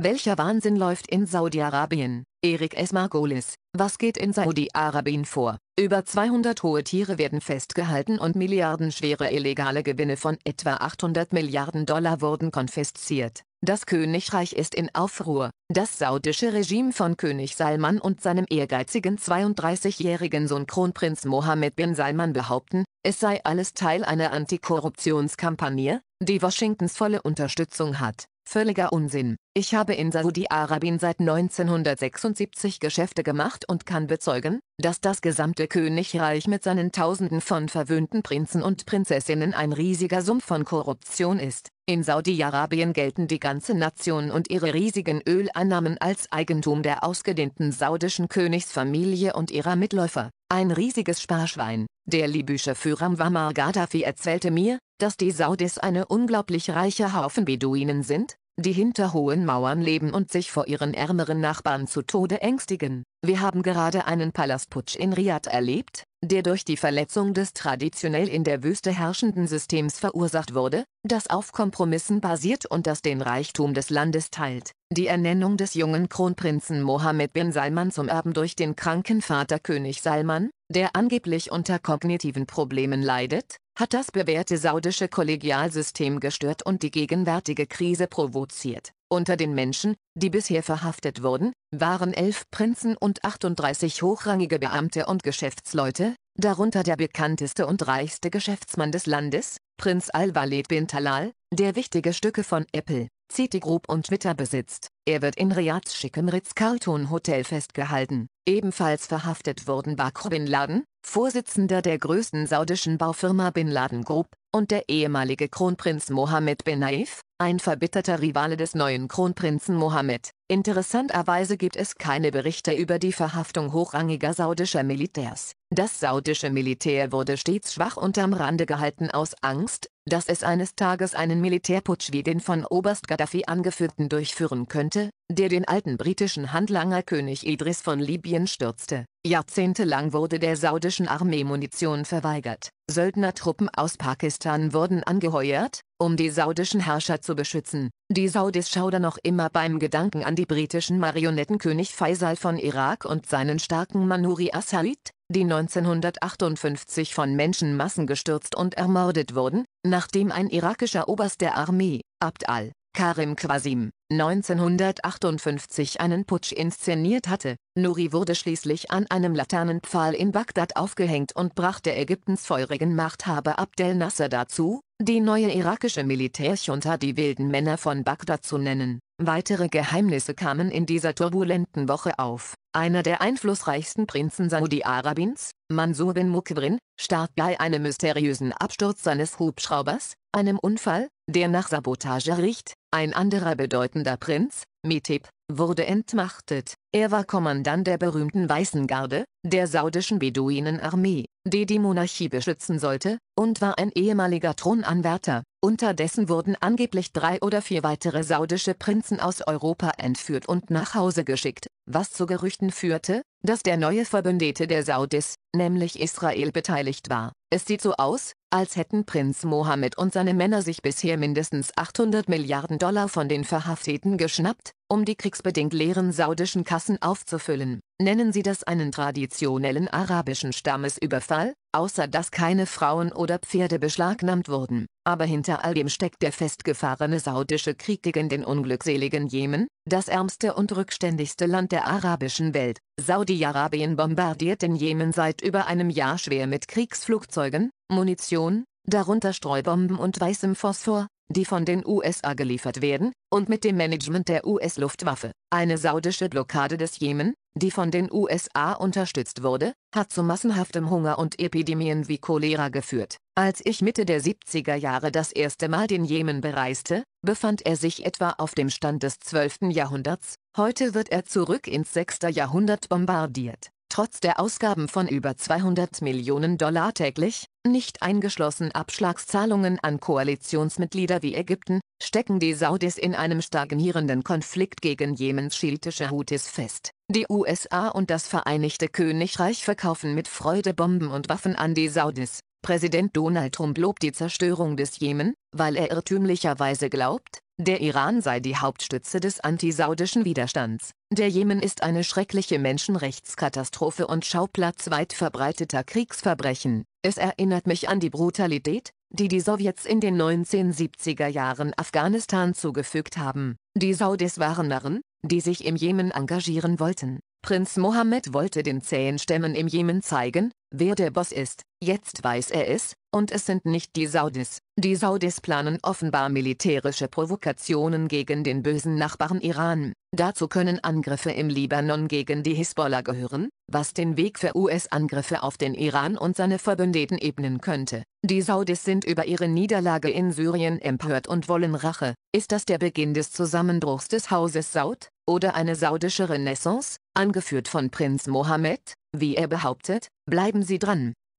Welcher Wahnsinn läuft in Saudi-Arabien? Erik Margolis. was geht in Saudi-Arabien vor? Über 200 hohe Tiere werden festgehalten und milliardenschwere illegale Gewinne von etwa 800 Milliarden Dollar wurden konfisziert. Das Königreich ist in Aufruhr. Das saudische Regime von König Salman und seinem ehrgeizigen 32-jährigen Sohn Kronprinz Mohammed bin Salman behaupten, es sei alles Teil einer Antikorruptionskampagne, die Washingtons volle Unterstützung hat. Völliger Unsinn. Ich habe in Saudi-Arabien seit 1976 Geschäfte gemacht und kann bezeugen, dass das gesamte Königreich mit seinen Tausenden von verwöhnten Prinzen und Prinzessinnen ein riesiger Sumpf von Korruption ist. In Saudi-Arabien gelten die ganze Nation und ihre riesigen Öleinnahmen als Eigentum der ausgedehnten saudischen Königsfamilie und ihrer Mitläufer. Ein riesiges Sparschwein. Der libysche Führer Muammar Gaddafi erzählte mir, dass die Saudis eine unglaublich reiche Haufen Beduinen sind, die hinter hohen Mauern leben und sich vor ihren ärmeren Nachbarn zu Tode ängstigen. Wir haben gerade einen Palastputsch in Riad erlebt, der durch die Verletzung des traditionell in der Wüste herrschenden Systems verursacht wurde, das auf Kompromissen basiert und das den Reichtum des Landes teilt. Die Ernennung des jungen Kronprinzen Mohammed bin Salman zum Erben durch den kranken Vater König Salman, der angeblich unter kognitiven Problemen leidet, hat das bewährte saudische Kollegialsystem gestört und die gegenwärtige Krise provoziert. Unter den Menschen, die bisher verhaftet wurden, waren elf Prinzen und 38 hochrangige Beamte und Geschäftsleute, darunter der bekannteste und reichste Geschäftsmann des Landes, Prinz Al-Walid bin Talal, der wichtige Stücke von Apple, Citigroup und Twitter besitzt. Er wird in Riads schickem Ritz-Carlton-Hotel festgehalten. Ebenfalls verhaftet wurden Bakr Bin Laden, Vorsitzender der größten saudischen Baufirma Bin Laden Group, und der ehemalige Kronprinz Mohammed Bin Naif, ein verbitterter Rivale des neuen Kronprinzen Mohammed. Interessanterweise gibt es keine Berichte über die Verhaftung hochrangiger saudischer Militärs. Das saudische Militär wurde stets schwach unterm Rande gehalten aus Angst, dass es eines Tages einen Militärputsch wie den von Oberst Gaddafi angeführten durchführen könnte, der den alten britischen Handlanger König Idris von Libyen stürzte. Jahrzehntelang wurde der saudischen Armee Munition verweigert. Söldnertruppen aus Pakistan wurden angeheuert, um die saudischen Herrscher zu beschützen. Die Saudis schaudern noch immer beim Gedanken an die britischen Marionettenkönig Faisal von Irak und seinen starken Manuri Assaid, die 1958 von Menschenmassen gestürzt und ermordet wurden, nachdem ein irakischer Oberst der Armee, Abd al Karim Qasim, 1958 einen Putsch inszeniert hatte. Nuri wurde schließlich an einem Laternenpfahl in Bagdad aufgehängt und brachte Ägyptens feurigen Machthaber Abdel Nasser dazu, die neue irakische Militärjunta die wilden Männer von Bagdad zu nennen. Weitere Geheimnisse kamen in dieser turbulenten Woche auf. Einer der einflussreichsten Prinzen Saudi-Arabiens, Mansur bin Mukbrin, starb bei einem mysteriösen Absturz seines Hubschraubers, einem Unfall, der nach Sabotage riecht. Ein anderer bedeutender Prinz, Meteb, wurde entmachtet. Er war Kommandant der berühmten Weißen Garde, der saudischen Beduinenarmee, die die Monarchie beschützen sollte, und war ein ehemaliger Thronanwärter. Unterdessen wurden angeblich drei oder vier weitere saudische Prinzen aus Europa entführt und nach Hause geschickt, was zu Gerüchten führte, dass der neue Verbündete der Saudis, nämlich Israel beteiligt war. Es sieht so aus, als hätten Prinz Mohammed und seine Männer sich bisher mindestens 800 Milliarden Dollar von den Verhafteten geschnappt, um die kriegsbedingt leeren saudischen Kassen aufzufüllen. Nennen Sie das einen traditionellen arabischen Stammesüberfall, außer dass keine Frauen oder Pferde beschlagnahmt wurden. Aber hinter all dem steckt der festgefahrene saudische Krieg gegen den unglückseligen Jemen, das ärmste und rückständigste Land der arabischen Welt. Saudi-Arabien bombardiert den Jemen seit über einem Jahr schwer mit Kriegsflugzeugen, Munition, darunter Streubomben und weißem Phosphor, die von den USA geliefert werden, und mit dem Management der US-Luftwaffe. Eine saudische Blockade des Jemen, die von den USA unterstützt wurde, hat zu massenhaftem Hunger und Epidemien wie Cholera geführt. Als ich Mitte der 70er Jahre das erste Mal den Jemen bereiste, befand er sich etwa auf dem Stand des 12. Jahrhunderts, heute wird er zurück ins 6. Jahrhundert bombardiert. Trotz der Ausgaben von über 200 Millionen Dollar täglich, nicht eingeschlossen Abschlagszahlungen an Koalitionsmitglieder wie Ägypten, stecken die Saudis in einem stagnierenden Konflikt gegen Jemens schiitische Houthis fest. Die USA und das Vereinigte Königreich verkaufen mit Freude Bomben und Waffen an die Saudis. Präsident Donald Trump lobt die Zerstörung des Jemen, weil er irrtümlicherweise glaubt, der Iran sei die Hauptstütze des antisaudischen Widerstands. Der Jemen ist eine schreckliche Menschenrechtskatastrophe und Schauplatz weit verbreiteter Kriegsverbrechen. Es erinnert mich an die Brutalität, die die Sowjets in den 1970er Jahren Afghanistan zugefügt haben. Die Saudis waren Narren, die sich im Jemen engagieren wollten. Prinz Mohammed wollte den zähen Stämmen im Jemen zeigen, wer der Boss ist, jetzt weiß er es, und es sind nicht die Saudis. Die Saudis planen offenbar militärische Provokationen gegen den bösen Nachbarn Iran. Dazu können Angriffe im Libanon gegen die Hisbollah gehören, was den Weg für US-Angriffe auf den Iran und seine Verbündeten ebnen könnte. Die Saudis sind über ihre Niederlage in Syrien empört und wollen Rache. Ist das der Beginn des Zusammenbruchs des Hauses Saud? Oder eine saudische Renaissance, angeführt von Prinz Mohammed? Wie er behauptet, bleiben Sie dran.